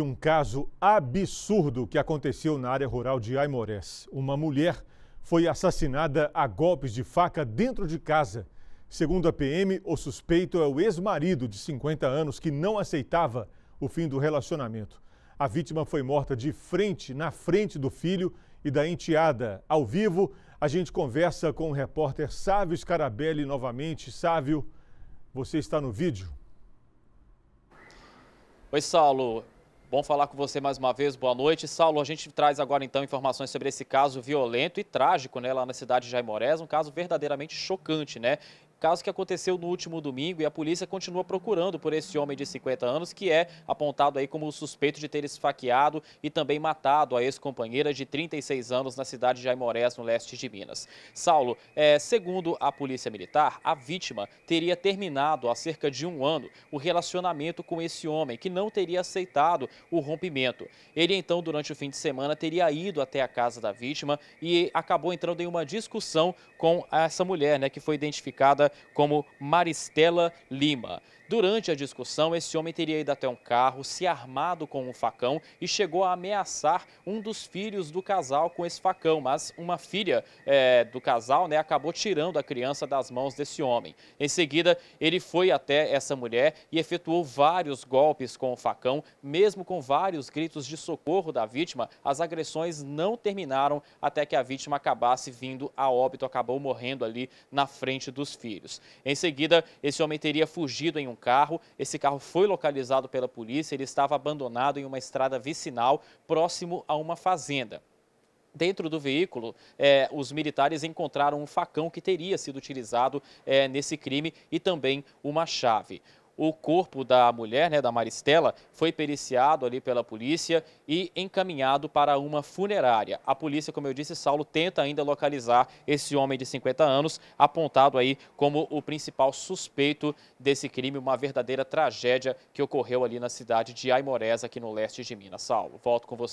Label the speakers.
Speaker 1: de um caso absurdo que aconteceu na área rural de Aimorés. Uma mulher foi assassinada a golpes de faca dentro de casa. Segundo a PM, o suspeito é o ex-marido de 50 anos que não aceitava o fim do relacionamento. A vítima foi morta de frente, na frente do filho e da enteada. Ao vivo, a gente conversa com o repórter Sávio Scarabelli novamente. Sávio, você está no vídeo?
Speaker 2: Oi, Saulo. Bom falar com você mais uma vez, boa noite. Saulo, a gente traz agora então informações sobre esse caso violento e trágico né, lá na cidade de Jaimorés, um caso verdadeiramente chocante, né? Caso que aconteceu no último domingo e a polícia continua procurando por esse homem de 50 anos, que é apontado aí como suspeito de ter esfaqueado e também matado a ex-companheira de 36 anos na cidade de Aimorés, no leste de Minas. Saulo, é, segundo a polícia militar, a vítima teria terminado há cerca de um ano o relacionamento com esse homem, que não teria aceitado o rompimento. Ele então, durante o fim de semana, teria ido até a casa da vítima e acabou entrando em uma discussão com essa mulher, né, que foi identificada como Maristela Lima. Durante a discussão, esse homem teria ido até um carro, se armado com um facão e chegou a ameaçar um dos filhos do casal com esse facão, mas uma filha é, do casal né, acabou tirando a criança das mãos desse homem. Em seguida, ele foi até essa mulher e efetuou vários golpes com o facão, mesmo com vários gritos de socorro da vítima, as agressões não terminaram até que a vítima acabasse vindo a óbito, acabou morrendo ali na frente dos filhos. Em seguida, esse homem teria fugido em um carro. Esse carro foi localizado pela polícia, ele estava abandonado em uma estrada vicinal próximo a uma fazenda. Dentro do veículo, eh, os militares encontraram um facão que teria sido utilizado eh, nesse crime e também uma chave. O corpo da mulher, né, da Maristela, foi periciado ali pela polícia e encaminhado para uma funerária. A polícia, como eu disse, Saulo tenta ainda localizar esse homem de 50 anos, apontado aí como o principal suspeito desse crime, uma verdadeira tragédia que ocorreu ali na cidade de Aimorés, aqui no leste de Minas. Saulo, volto com você.